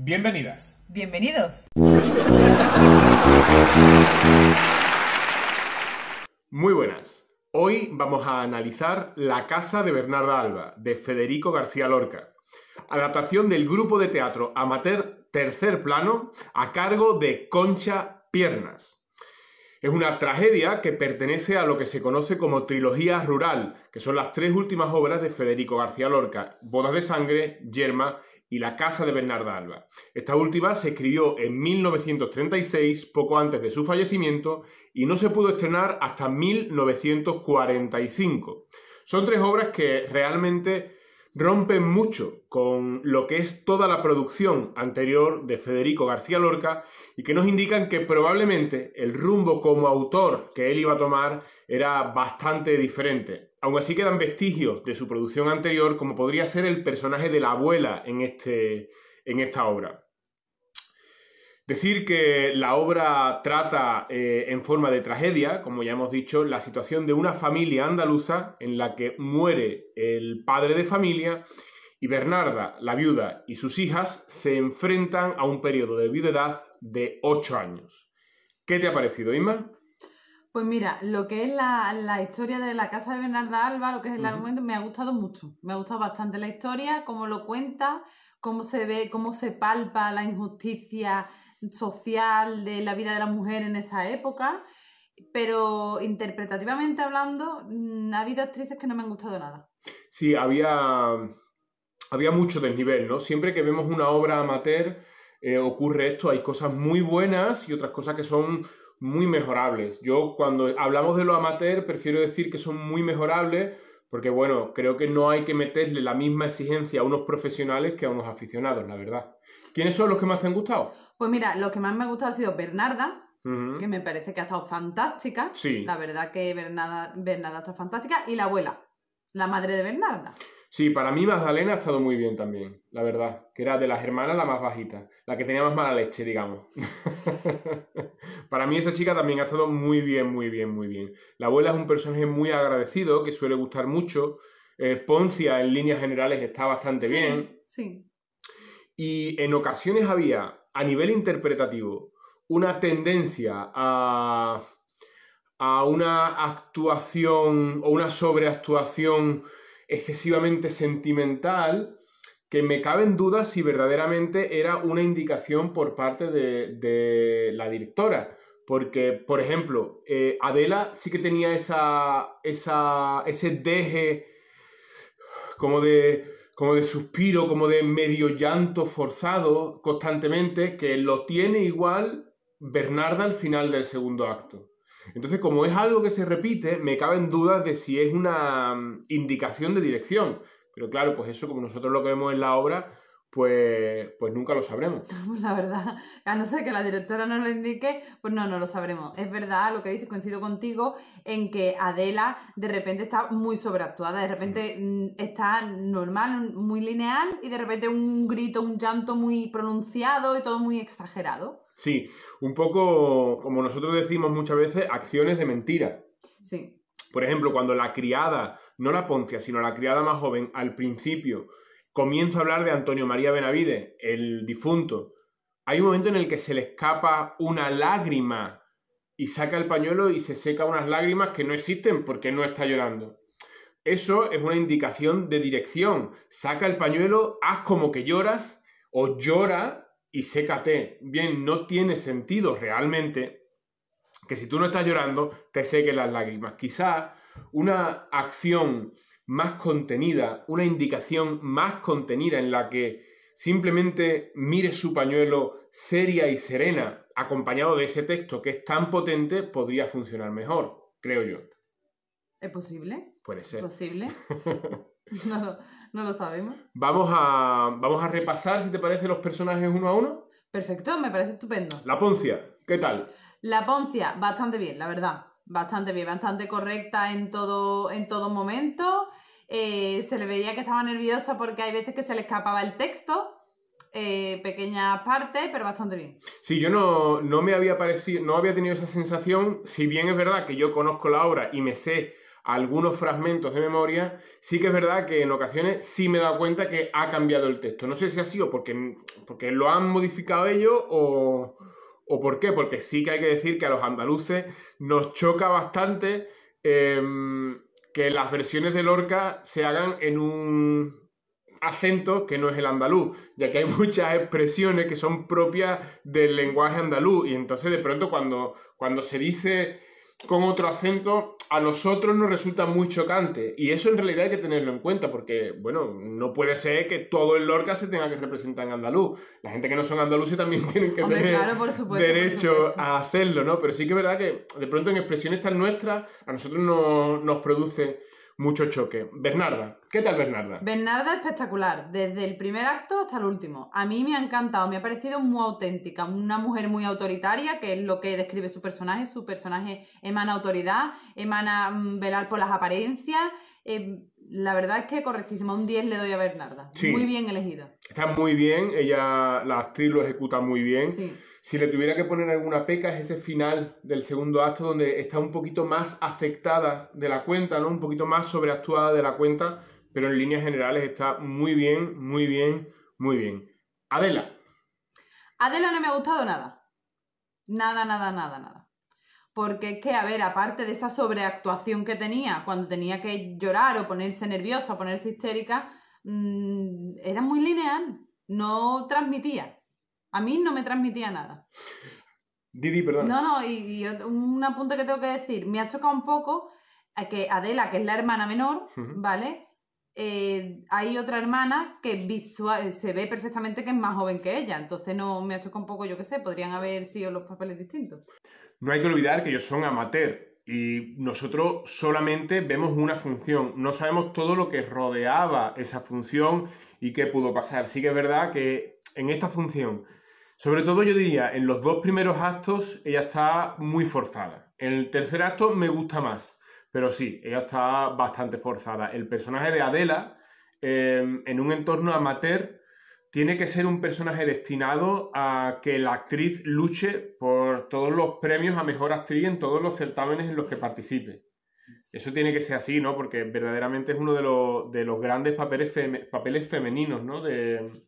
Bienvenidas. Bienvenidos. Muy buenas. Hoy vamos a analizar La Casa de Bernarda Alba, de Federico García Lorca, adaptación del grupo de teatro amateur Tercer Plano a cargo de Concha Piernas. Es una tragedia que pertenece a lo que se conoce como trilogía rural, que son las tres últimas obras de Federico García Lorca, Bodas de Sangre, Yerma y La Casa de Bernarda Alba. Esta última se escribió en 1936, poco antes de su fallecimiento, y no se pudo estrenar hasta 1945. Son tres obras que realmente rompen mucho con lo que es toda la producción anterior de Federico García Lorca y que nos indican que probablemente el rumbo como autor que él iba a tomar era bastante diferente. Aún así quedan vestigios de su producción anterior, como podría ser el personaje de la abuela en, este, en esta obra. Decir que la obra trata eh, en forma de tragedia, como ya hemos dicho, la situación de una familia andaluza en la que muere el padre de familia y Bernarda, la viuda, y sus hijas se enfrentan a un periodo de viudedad de 8 años. ¿Qué te ha parecido, Ima? Pues mira, lo que es la, historia de la casa de Bernarda Alba, lo que es el argumento, me ha gustado mucho. Me ha gustado bastante la historia, cómo lo cuenta, cómo se ve, cómo se palpa la injusticia social de la vida de la mujer en esa época. Pero interpretativamente hablando, mm, ha habido actrices que no me han gustado nada. Sí, había, había mucho desnivel, ¿no? Siempre que vemos una obra amateur eh, ocurre esto, hay cosas muy buenas y otras cosas que son muy mejorables. Yo cuando hablamos de lo amateur prefiero decir que son muy mejorables porque bueno, creo que no hay que meterle la misma exigencia a unos profesionales que a unos aficionados, la verdad. ¿Quiénes son los que más te han gustado? Pues mira, los que más me han gustado ha sido Bernarda, que me parece que ha estado fantástica. Sí. La verdad que Bernarda bernarda está fantástica. Y la abuela la madre de Bernarda. Sí, para mí Magdalena ha estado muy bien también, la verdad. Que era de las hermanas la más bajita, la que tenía más mala leche, digamos. para mí esa chica también ha estado muy bien, muy bien, muy bien. La abuela es un personaje muy agradecido, que suele gustar mucho. Eh, Poncia, en líneas generales, está bastante bien. Sí. Y en ocasiones había, a nivel interpretativo, una tendencia a a una actuación o una sobreactuación excesivamente sentimental que me cabe en duda si verdaderamente era una indicación por parte de, la directora. Porque, por ejemplo, eh, Adela sí que tenía ese deje como de, como de suspiro, como de medio llanto forzado constantemente, que lo tiene igual Bernarda al final del segundo acto. Entonces, como es algo que se repite, me caben dudas de si es una mm, indicación de dirección. Pero claro, pues eso, como nosotros lo que vemos en la obra, pues, pues nunca lo sabremos. Pues la verdad, a no ser que la directora nos lo indique, pues no, no lo sabremos. Es verdad lo que dices, coincido contigo, en que Adela de repente está muy sobreactuada, de repente mm, está normal, muy lineal, y de repente un grito, un llanto muy pronunciado y todo muy exagerado. Sí, un poco, como nosotros decimos muchas veces, acciones de mentira. Sí. Por ejemplo, cuando la criada, no la poncia, sino la criada más joven, al principio comienza a hablar de Antonio María Benavides, el difunto, hay un momento en el que se le escapa una lágrima y saca el pañuelo y se seca unas lágrimas que no existen porque no está llorando. Eso es una indicación de dirección. Saca el pañuelo, haz como que lloras o llora y sécate. Bien, no tiene sentido realmente que si tú no estás llorando, te seque las lágrimas. Quizás una acción más contenida, una indicación más contenida en la que simplemente mire su pañuelo seria y serena, acompañado de ese texto que es tan potente, podría funcionar mejor, creo yo. ¿Es posible? Puede ser. ¿Es posible? no, no lo sabemos. Vamos a, vamos a repasar, si te parece, los personajes uno a uno. Perfecto, me parece estupendo. La Poncia, ¿qué tal? La Poncia, bastante bien, la verdad. Bastante bien, bastante correcta en todo, en todo momento. Eh, se le veía que estaba nerviosa porque hay veces que se le escapaba el texto. Eh, pequeñas partes, pero bastante bien. Sí, yo no, no me había parecido, no había tenido esa sensación, si bien es verdad que yo conozco la obra y me sé algunos fragmentos de memoria, sí que es verdad que en ocasiones sí me he dado cuenta que ha cambiado el texto. No sé si ha sido porque, porque lo han modificado ellos o, por qué, porque sí que hay que decir que a los andaluces nos choca bastante em, que las versiones de Lorca se hagan en un acento que no es el andaluz, ya que hay muchas expresiones que son propias del lenguaje andaluz y entonces de pronto cuando, cuando se dice con otro acento, a nosotros nos resulta muy chocante. Y eso en realidad hay que tenerlo en cuenta, porque, bueno, no puede ser que todo el Lorca se tenga que representar en andaluz. La gente que no son andaluces también tienen que tener derecho a hacerlo, ¿no? Pero sí que es verdad que de pronto en expresiones tan nuestras, a nosotros no, nos produce mucho choque. Bernarda, ¿qué tal Bernarda? Bernarda espectacular, desde el primer acto hasta el último. A mí me ha encantado, me ha parecido muy auténtica, una mujer muy autoritaria, que es lo que describe su personaje. Su personaje emana autoridad, emana mm, velar por las apariencias. Em, la verdad es que correctísima, un 10 le doy a Bernarda. Muy bien elegida. Está muy bien, ella, la actriz lo ejecuta muy bien. Si le tuviera que poner alguna peca es ese final del segundo acto donde está un poquito más afectada de la cuenta, ¿no? Un poquito más sobreactuada de la cuenta, pero en líneas generales está muy bien, muy bien, muy bien. Adela. Adela no me ha gustado nada. Nada, nada, nada, nada. Porque es que, a ver, aparte de esa sobreactuación que tenía cuando tenía que llorar o ponerse nerviosa o ponerse histérica, mm, era muy lineal, no transmitía. A mí no me transmitía nada. Didi, perdón. No, no, y, un apunte que tengo que decir. Me ha chocado un poco que Adela, que es la hermana menor, ¿vale? Eh, hay otra hermana que eh, se ve perfectamente que es más joven que ella, entonces no me ha chocado un poco, yo qué sé, podrían haber sido los papeles distintos. No hay que olvidar que ellos son amateur y nosotros solamente vemos una función, no sabemos todo lo que rodeaba esa función y qué pudo pasar. Sí que es verdad que en esta función, sobre todo yo diría, en los dos primeros actos ella está muy forzada. En el tercer acto me gusta más pero sí, ella está bastante forzada. El personaje de Adela, em, en un entorno amateur, tiene que ser un personaje destinado a que la actriz luche por todos los premios a mejor actriz en todos los certámenes en los que participe. Eso tiene que ser así, ¿no? Porque verdaderamente es uno de los, grandes papeles, papeles femeninos, ¿no? De,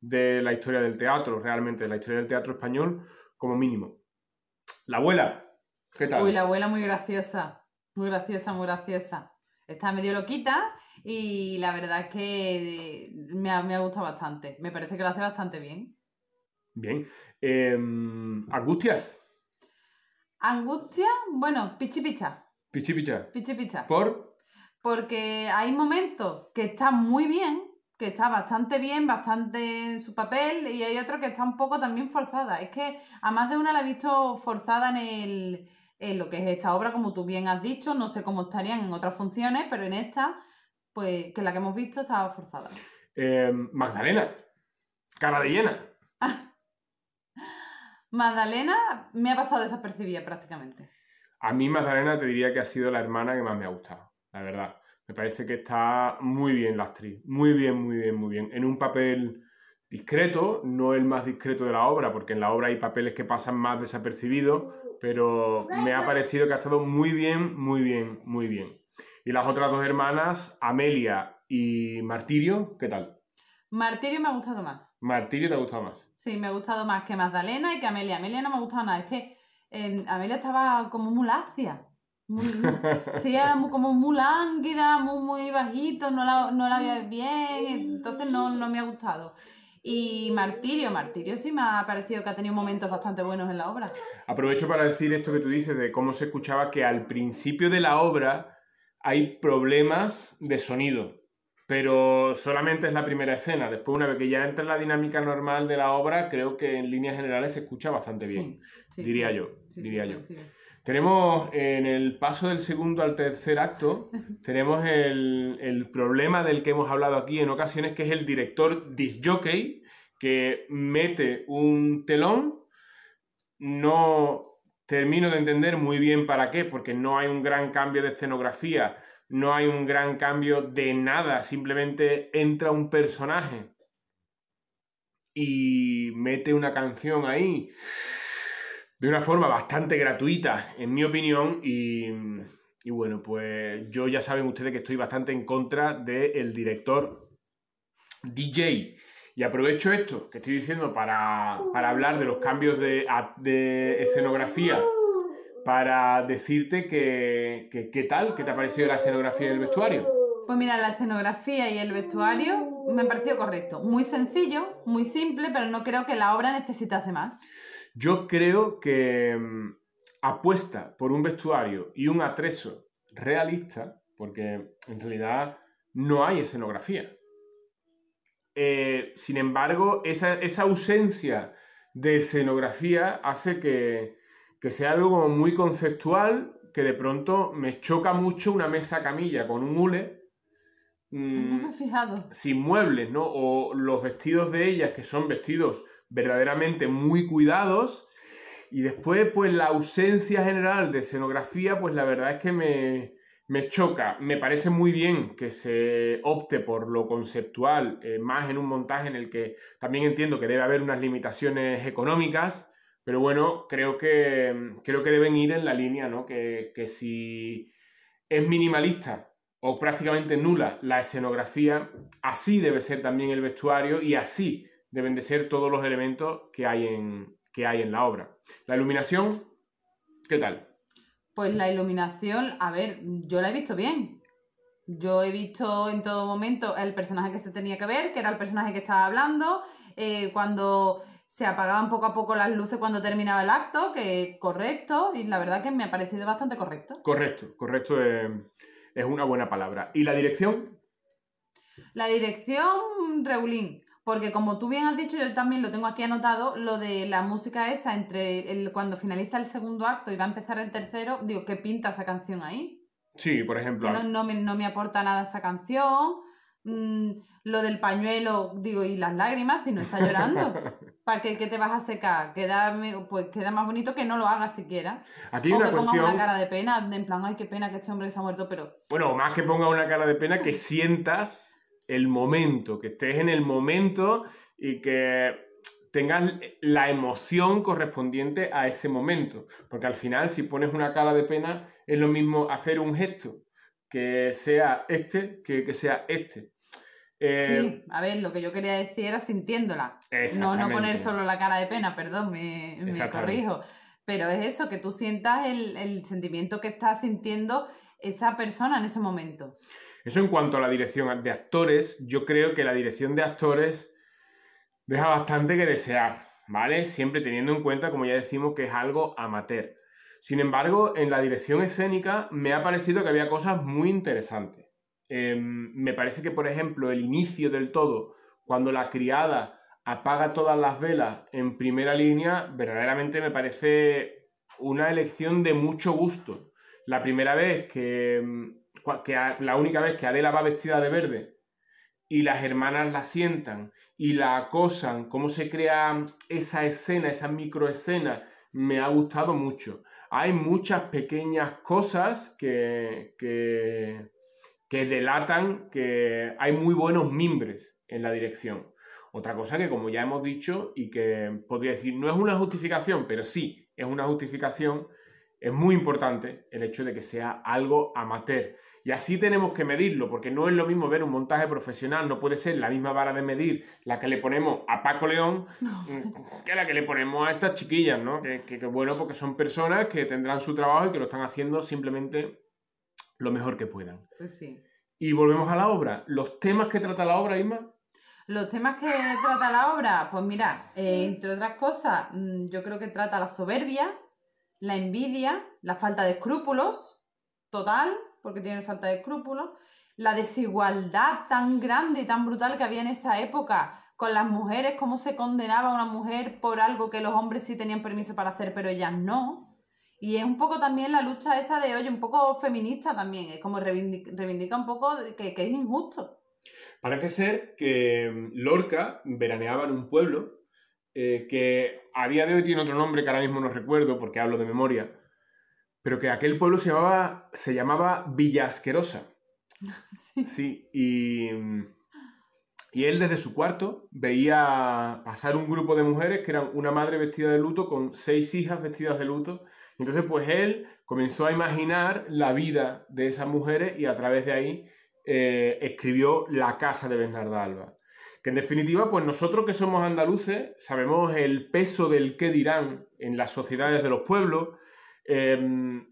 de la historia del teatro, realmente, de la historia del teatro español, como mínimo. La abuela, ¿qué tal? Uy, la abuela muy graciosa. Muy graciosa, muy graciosa. Está medio loquita y la verdad es que eh, me ha, me gustado bastante. Me parece que lo hace bastante bien. Bien. ¿Angustias? Em, ¿Angustias? Angustia, bueno, pichipicha. Pichipicha. Pichipicha. ¿Por? Porque hay momentos que está muy bien, que está bastante bien, bastante en su papel, y hay otro que está un poco también forzada. Es que a más de una la he visto forzada en el, en lo que es esta obra, como tú bien has dicho, no sé cómo estarían en otras funciones, pero en esta, pues que la que hemos visto estaba forzada. Eh, Magdalena, cara de llena. Magdalena me ha pasado desapercibida prácticamente. A mí Magdalena te diría que ha sido la hermana que más me ha gustado, la verdad. Me parece que está muy bien la actriz, muy bien, muy bien, muy bien. En un papel discreto, no el más discreto de la obra, porque en la obra hay papeles que pasan más desapercibidos, pero me ha parecido que ha estado muy bien, muy bien, muy bien. Y las otras dos hermanas, Amelia y Martirio, ¿qué tal? Martirio me ha gustado más. Martirio te ha gustado más. Sí, me ha gustado más que Magdalena y que Amelia. Amelia no me ha gustado nada, es que em, Amelia estaba como muy láctea Muy, sí, era como muy lánguida, muy, muy bajito, no la, no veía bien, entonces no, no me ha gustado. Y Martirio, Martirio sí me ha parecido que ha tenido momentos bastante buenos en la obra. Aprovecho para decir esto que tú dices de cómo se escuchaba que al principio de la obra hay problemas de sonido, pero solamente es la primera escena. Después, una vez que ya entra en la dinámica normal de la obra, creo que en líneas generales se escucha bastante bien, diría yo. diría yo. Tenemos en el paso del segundo al tercer acto, tenemos el, problema del que hemos hablado aquí en ocasiones, que es el director disjockey, que mete un telón, no termino de entender muy bien para qué, porque no hay un gran cambio de escenografía, no hay un gran cambio de nada, simplemente entra un personaje y mete una canción ahí de una forma bastante gratuita, en mi opinión, y, bueno, pues yo ya saben ustedes que estoy bastante en contra del director DJ. Y aprovecho esto que estoy diciendo para, hablar de los cambios de, escenografía, para decirte que, que, qué tal, qué te ha parecido la escenografía y el vestuario. Pues mira, la escenografía y el vestuario me pareció parecido correcto. Muy sencillo, muy simple, pero no creo que la obra necesitase más. Yo creo que mm, apuesta por un vestuario y un atrezo realista, porque en realidad no hay escenografía. Eh, sin embargo, esa, ausencia de escenografía hace que, sea algo muy conceptual, que de pronto me choca mucho una mesa camilla con un hule. Mm, fijado. Sin muebles, ¿no? O los vestidos de ellas, que son vestidos verdaderamente muy cuidados. Y después, pues la ausencia general de escenografía, pues la verdad es que me, me choca. Me parece muy bien que se opte por lo conceptual, eh, más en un montaje en el que también entiendo que debe haber unas limitaciones económicas, pero bueno, creo que, creo que deben ir en la línea, ¿no? Que, que si es minimalista o prácticamente nula la escenografía, así debe ser también el vestuario y así deben de ser todos los elementos que hay en, que hay en la obra. La iluminación, ¿qué tal? Pues la iluminación, a ver, yo la he visto bien. Yo he visto en todo momento el personaje que se tenía que ver, que era el personaje que estaba hablando, eh, cuando se apagaban poco a poco las luces cuando terminaba el acto, que correcto, y la verdad que me ha parecido bastante correcto. Correcto, correcto es, es una buena palabra. ¿Y la dirección? La dirección, Reulín. Porque como tú bien has dicho, yo también lo tengo aquí anotado, lo de la música esa entre el, cuando finaliza el segundo acto y va a empezar el tercero, digo, ¿qué pinta esa canción ahí? Sí, por ejemplo. No, me, aporta nada esa canción. Mm, lo del pañuelo, digo, y las lágrimas, si no está llorando. ¿Para qué, te vas a secar? Queda, pues queda más bonito que no lo hagas siquiera. Aquí o que pongas una cara de pena, en plan, ay, qué pena que este hombre se ha muerto, pero... Bueno, más que ponga una cara de pena, que sientas el momento, que estés en el momento y que tengas la emoción correspondiente a ese momento. Porque al final, si pones una cara de pena, es lo mismo hacer un gesto, que sea este, que, que sea este. Eh, sí, a ver, lo que yo quería decir era sintiéndola. No, no poner solo la cara de pena, perdón, me, me corrijo. Pero es eso, que tú sientas el, el sentimiento que está sintiendo esa persona en ese momento. Eso en cuanto a la dirección de actores, yo creo que la dirección de actores deja bastante que desear, ¿vale? Siempre teniendo en cuenta, como ya decimos, que es algo amateur. Sin embargo, en la dirección escénica me ha parecido que había cosas muy interesantes. Em, me parece que, por ejemplo, el inicio del todo, cuando la criada apaga todas las velas en primera línea, verdaderamente me parece una elección de mucho gusto. La primera vez que em, que la única vez que Adela va vestida de verde y las hermanas la sientan y la acosan, cómo se crea esa escena, esa microescena, me ha gustado mucho. Hay muchas pequeñas cosas que, que, que delatan que hay muy buenos mimbres en la dirección. Otra cosa que, como ya hemos dicho, y que podría decir, no es una justificación, pero sí es una justificación, es muy importante el hecho de que sea algo amateur. Y así tenemos que medirlo, porque no es lo mismo ver un montaje profesional, no puede ser la misma vara de medir la que le ponemos a Paco León que la que le ponemos a estas chiquillas, ¿no? Que, bueno, porque son personas que tendrán su trabajo y que lo están haciendo simplemente lo mejor que puedan. Pues sí. Y volvemos a la obra. Los temas que trata la obra, Isma, los temas que trata la obra, pues mira, eh, mm. entre otras cosas, mm, yo creo que trata la soberbia, la envidia, la falta de escrúpulos, total, porque tienen falta de escrúpulos, la desigualdad tan grande y tan brutal que había en esa época con las mujeres, cómo se condenaba a una mujer por algo que los hombres sí tenían permiso para hacer, pero ellas no. Y es un poco también la lucha esa de, hoy, un poco feminista también, es como reivindica, un poco que es injusto. Parece ser que mm, Lorca veraneaba en un pueblo eh, que a día de hoy tiene otro nombre que ahora mismo no recuerdo porque hablo de memoria, pero que aquel pueblo se llamaba, se llamaba Villa Sí. y, él desde su cuarto veía pasar un grupo de mujeres que eran una madre vestida de luto con seis hijas vestidas de luto. Entonces, pues él comenzó a imaginar la vida de esas mujeres y a través de ahí eh, escribió La casa de Bernarda Alba en definitiva, pues nosotros que somos andaluces sabemos el peso del qué dirán en las sociedades de los pueblos. Em,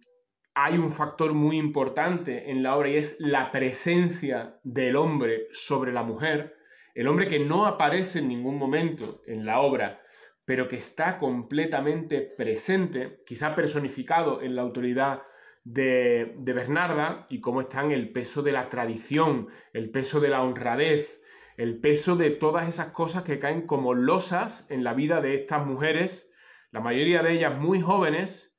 hay un factor muy importante en la obra y es la presencia del hombre sobre la mujer. El hombre que no aparece en ningún momento en la obra, pero que está completamente presente, quizá personificado en la autoridad de, de Bernarda y cómo en el peso de la tradición, el peso de la honradez, el peso de todas esas cosas que caen como losas en la vida de estas mujeres, la mayoría de ellas muy jóvenes,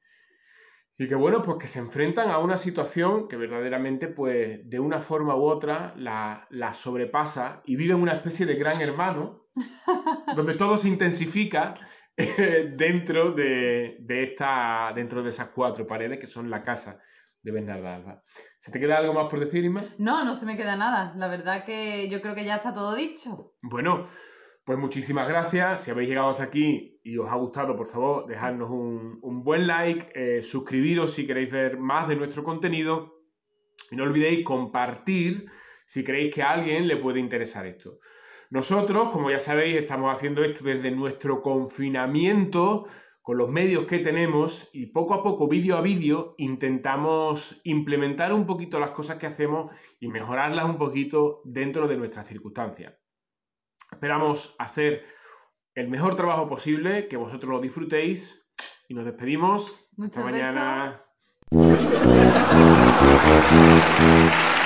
y que bueno, pues que se enfrentan a una situación que verdaderamente, pues de una forma u otra, la, sobrepasa y viven una especie de gran hermano, donde todo se intensifica eh, dentro, de, esta, dentro de esas cuatro paredes que son la casa de Bernarda Alba. ¿Se te queda algo más por decir, Inma? No, no se me queda nada. La verdad que yo creo que ya está todo dicho. Bueno, pues muchísimas gracias. Si habéis llegado hasta aquí y os ha gustado, por favor, dejadnos un, buen like, eh, suscribiros si queréis ver más de nuestro contenido y no olvidéis compartir si creéis que a alguien le puede interesar esto. Nosotros, como ya sabéis, estamos haciendo esto desde nuestro confinamiento con los medios que tenemos y poco a poco, vídeo a vídeo, intentamos implementar un poquito las cosas que hacemos y mejorarlas un poquito dentro de nuestras circunstancias. Esperamos hacer el mejor trabajo posible, que vosotros lo disfrutéis y nos despedimos. Muchas Hasta mañana.